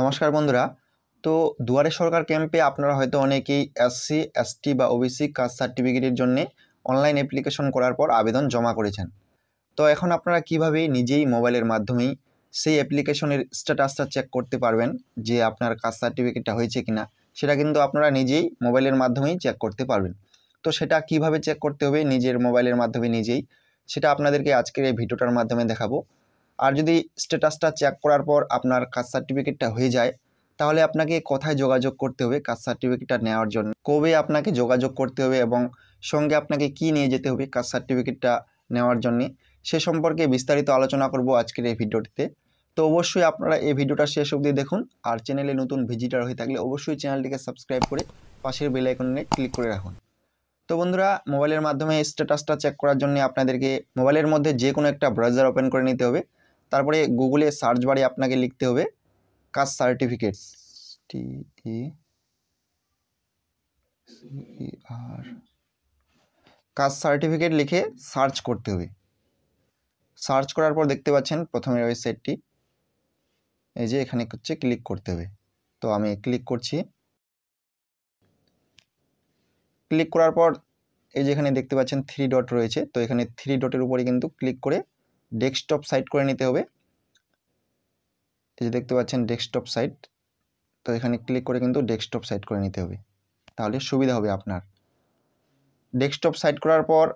নমস্কার বন্ধুরা তো দুয়ারে সরকার ক্যাম্পে আপনারা হয়তো অনেকেই এসসি এসটি বা ওবিসি কাস্ট সার্টিফিকেটের জন্য অনলাইন অ্যাপ্লিকেশন করার পর আবেদন জমা করেছেন তো এখন আপনারা কিভাবে নিজেই মোবাইলের মাধ্যমেই সেই অ্যাপ্লিকেশনের স্ট্যাটাসটা চেক করতে পারবেন যে আপনার কাস্ট সার্টিফিকেটটা হয়েছে কিনা সেটা কিন্তু আপনারা নিজেই মোবাইলের মাধ্যমেই চেক করতে পারবেন তো সেটা কিভাবে চেক করতে হবে নিজের মোবাইলের মাধ্যমে নিজেই সেটা আপনাদেরকে আজকের এই ভিডিওটার মাধ্যমে দেখাবো আর যদি স্ট্যাটাসটা চেক করার পর আপনার কাস্ট সার্টিফিকেটটা হয়ে যায় তাহলে আপনাকে কোথায় যোগাযোগ করতে হবে কাস্ট সার্টিফিকেটটা নেওয়ার জন্য কবে আপনাকে যোগাযোগ করতে হবে এবং সঙ্গে আপনাকে কি নিয়ে যেতে হবে কাস্ট সার্টিফিকেটটা নেওয়ার জন্যে সে সম্পর্কে বিস্তারিত আলোচনা করব আজকের এই ভিডিওটিতে তো অবশ্যই আপনারা এই ভিডিওটা শেষ অবধি দেখুন আর চ্যানেলে নতুন ভিজিটার হয়ে থাকলে অবশ্যই চ্যানেলটিকে সাবস্ক্রাইব করে পাশের বেল আইকনে ক্লিক করে রাখুন তো বন্ধুরা মোবাইলের মাধ্যমে স্ট্যাটাসটা চেক করার জন্য আপনাদেরকে মোবাইলের মধ্যে যে কোনো একটা ব্রাউজার ওপেন করে নিতে হবে তারপরে গুগলে সার্চ বারে আপনাকে লিখতে হবে কাস্ট সার্টিফিকেট টি ই আর কাস্ট সার্টিফিকেট লিখে সার্চ করতে হবে সার্চ করার পর দেখতে পাচ্ছেন প্রথমে ওয়েবসাইটটি এই যে এখানে হচ্ছে ক্লিক করতে হবে তো আমি ক্লিক করছি ক্লিক করার পর এই যে এখানে দেখতে পাচ্ছেন থ্রি ডট রয়েছে তো এখানে থ্রি ডটের উপরে কিন্তু ক্লিক করে ডেস্কটপ সাইট করে নিতে হবে এই যে দেখতে পাচ্ছেন ডেস্কটপ সাইট তো এখানে ক্লিক করে কিন্তু ডেস্কটপ সাইট করে নিতে হবে তাহলে সুবিধা হবে আপনার ডেস্কটপ সাইট করার পর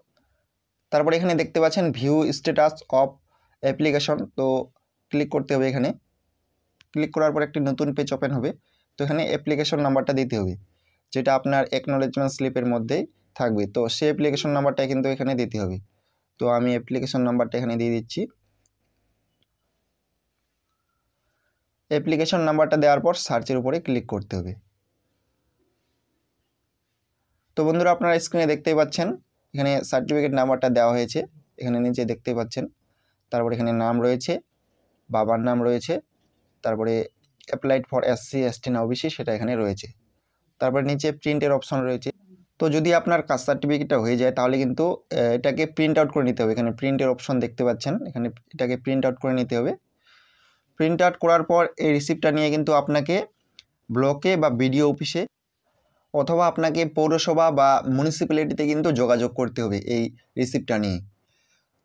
তারপর এখানে দেখতে পাচ্ছেন ভিউ স্ট্যাটাস অফ অ্যাপ্লিকেশন তো ক্লিক করতে হবে এখানে ক্লিক করার পর একটি নতুন পেজ ওপেন হবে তো এখানে অ্যাপ্লিকেশন নাম্বারটা দিতে হবে যেটা আপনার একনোলেজমেন্ট স্লিপের মধ্যেই থাকবে তো সেই অ্যাপ্লিকেশন নাম্বারটা কিন্তু এখানে দিতে হবে তো আমি অ্যাপ্লিকেশন নাম্বারটা এখানে দিয়ে দিচ্ছি অ্যাপ্লিকেশন নাম্বারটা দেওয়ার পর সার্চের উপরে ক্লিক করতে হবে তো বন্ধুরা আপনারা স্ক্রিনে দেখতেই পাচ্ছেন এখানে সার্টিফিকেট নাম্বারটা দেওয়া হয়েছে এখানে নিচে দেখতে পাচ্ছেন তারপরে এখানে নাম রয়েছে বাবার নাম রয়েছে তারপরে অ্যাপ্লাইড ফর এসসি এসটি না ওবিসি সেটা এখানে রয়েছে তারপরে নিচে প্রিন্টের অপশন রয়েছে তো যদি আপনার কাস্ট সার্টিফিকেটটা হয়ে যায় তাহলে কিন্তু এটাকে প্রিন্ট আউট করে নিতে হবে এখানে প্রিন্টের অপশন দেখতে পাচ্ছেন এখানে এটাকে প্রিন্ট আউট করে নিতে হবে প্রিন্ট আউট করার পর এই রিসিপ্টটা নিয়ে কিন্তু আপনাকে ব্লকে বা বিডিও অফিসে অথবা আপনাকে পৌরসভা বা মিউনিসিপ্যালিটিতে কিন্তু যোগাযোগ করতে হবে এই রিসিপ্টটা নিয়ে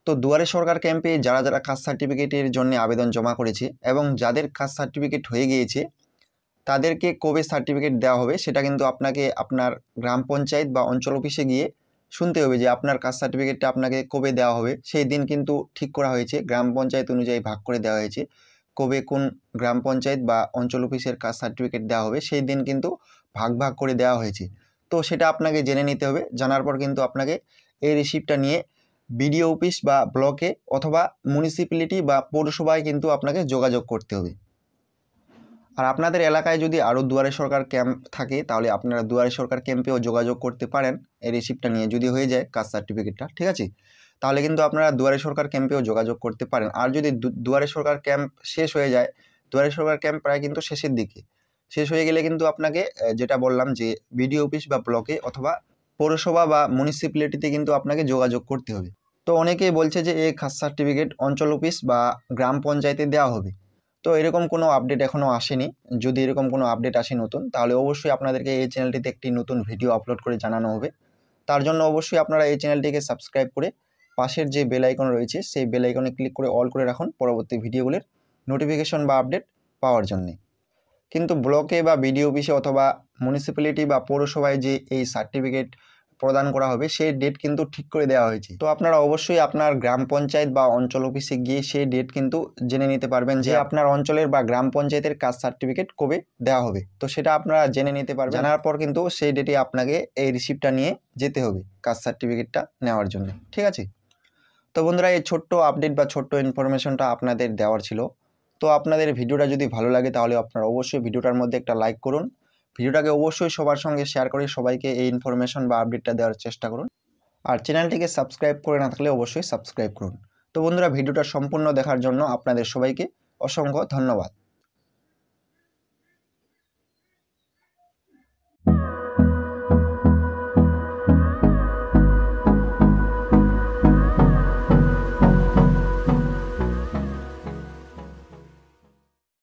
তো দুয়ারে সরকার ক্যাম্পে যারা যারা কাস্ট সার্টিফিকেটের জন্য আবেদন জমা করেছে এবং যাদের কাস্ট সার্টিফিকেট হয়ে গিয়েছে তাদেরকে কবে সার্টিফিকেট দেওয়া হবে সেটা কিন্তু আপনাকে আপনার গ্রাম পঞ্চায়েত বা অঞ্চল অফিসে গিয়ে শুনতে হবে যে আপনার কাস্ট সার্টিফিকেটটা আপনাকে কবে দেওয়া হবে সেই দিন কিন্তু ঠিক করা হয়েছে গ্রাম পঞ্চায়েত অনুযায়ী ভাগ করে দেওয়া হয়েছে কবে কোন গ্রাম পঞ্চায়েত বা অঞ্চল অফিসের কাস্ট সার্টিফিকেট দেওয়া হবে সেই দিন কিন্তু ভাগ ভাগ করে দেওয়া হয়েছে তো সেটা আপনাকে জেনে নিতে হবে জানার পর কিন্তু আপনাকে এই রিসিপ্টটা নিয়ে বিডিও অফিস বা ব্লকে অথবা মিউনিসিপ্যালিটি বা পৌরসভায় কিন্তু আপনাকে যোগাযোগ করতে হবে আর আপনাদের এলাকায় যদি আরও দুয়ারে সরকার ক্যাম্প থাকে তাহলে আপনারা দুয়ারে সরকার ক্যাম্পেও যোগাযোগ করতে পারেন এই রিসিপ্টটা নিয়ে যদি হয়ে যায় কাস্ট সার্টিফিকেটটা ঠিক আছে তাহলে কিন্তু আপনারা দুয়ারে সরকার ক্যাম্পেও যোগাযোগ করতে পারেন আর যদি দুয়ারে সরকার ক্যাম্প শেষ হয়ে যায় দুয়ারে সরকার ক্যাম্প প্রায় কিন্তু শেষের দিকে শেষ হয়ে গেলে কিন্তু আপনাকে যেটা বললাম যে বিডিও অফিস বা ব্লকে অথবা পৌরসভা বা মিউনিসিপ্যালিটিতে কিন্তু আপনাকে যোগাযোগ করতে হবে তো অনেকেই বলছে যে এই খাস সার্টিফিকেট অঞ্চল অফিস বা গ্রাম পঞ্চায়েতে দেওয়া হবে তো এরকম কোনো আপডেট এখনও আসেনি যদি এরকম কোনো আপডেট আসে নতুন তাহলে অবশ্যই আপনাদেরকে এই চ্যানেলটিতে একটি নতুন ভিডিও আপলোড করে জানানো হবে তার জন্য অবশ্যই আপনারা এই চ্যানেলটিকে সাবস্ক্রাইব করে পাশের যে বেল আইকন রয়েছে সেই বেল আইকনে ক্লিক করে অল করে রাখুন পরবর্তী ভিডিওগুলির নোটিফিকেশন বা আপডেট পাওয়ার জন্যে কিন্তু ব্লকে বা বিডিও অফিসে অথবা মিউনিসিপ্যালিটি বা পৌরসভায় যে এই সার্টিফিকেট প্রদান করা হবে সেই ডেট কিন্তু ঠিক করে দেওয়া হয়েছে তো আপনারা অবশ্যই আপনার গ্রাম পঞ্চায়েত বা অঞ্চল অফিসে গিয়ে সেই ডেট কিন্তু জেনে নিতে পারবেন যে আপনার অঞ্চলের বা গ্রাম পঞ্চায়েতের কাজ সার্টিফিকেট কবে দেওয়া হবে তো সেটা আপনারা জেনে নিতে পারবেন জানার পর কিন্তু সেই ডেটে আপনাকে এই রিসিপ্টটা নিয়ে যেতে হবে কাজ সার্টিফিকেটটা নেওয়ার জন্য ঠিক আছে তো বন্ধুরা এই ছোট্ট আপডেট বা ছোট্ট ইনফরমেশনটা আপনাদের দেওয়ার ছিল তো আপনাদের ভিডিওটা যদি ভালো লাগে তাহলে আপনারা অবশ্যই ভিডিওটার মধ্যে একটা লাইক করুন ভিডিওটাকে অবশ্যই সবার সঙ্গে শেয়ার করে সবাইকে এই ইনফরমেশন বা আপডেটটা দেওয়ার চেষ্টা করুন আর চ্যানেলটিকে সাবস্ক্রাইব করে না থাকলে অবশ্যই সাবস্ক্রাইব করুন তো বন্ধুরা ভিডিওটা সম্পূর্ণ দেখার জন্য আপনাদের সবাইকে অসংখ্য ধন্যবাদ